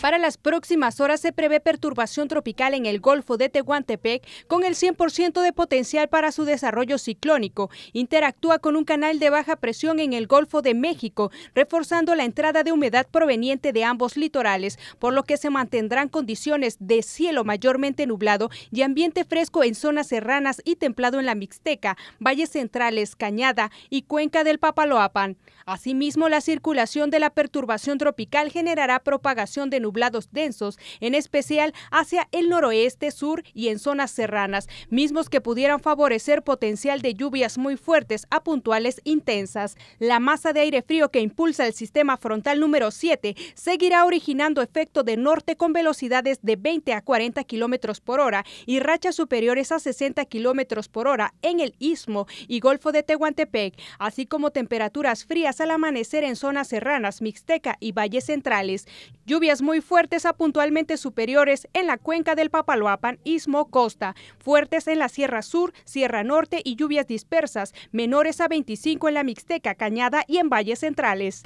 Para las próximas horas se prevé perturbación tropical en el Golfo de Tehuantepec con el 100% de potencial para su desarrollo ciclónico. Interactúa con un canal de baja presión en el Golfo de México, reforzando la entrada de humedad proveniente de ambos litorales, por lo que se mantendrán condiciones de cielo mayormente nublado y ambiente fresco en zonas serranas y templado en la Mixteca, valles centrales, Cañada y cuenca del Papaloapan. Asimismo, la circulación de la perturbación tropical generará propagación de nublados densos, en especial hacia el noroeste, sur y en zonas serranas, mismos que pudieran favorecer potencial de lluvias muy fuertes a puntuales intensas. La masa de aire frío que impulsa el sistema frontal número 7 seguirá originando efecto de norte con velocidades de 20 a 40 kilómetros por hora y rachas superiores a 60 kilómetros por hora en el istmo y golfo de Tehuantepec, así como temperaturas frías al amanecer en zonas serranas, mixteca y valles centrales. Lluvias muy fuertes a puntualmente superiores en la cuenca del Papaloapan, Istmo, Costa, fuertes en la Sierra Sur, Sierra Norte y lluvias dispersas, menores a 25 en la Mixteca, Cañada y en valles centrales.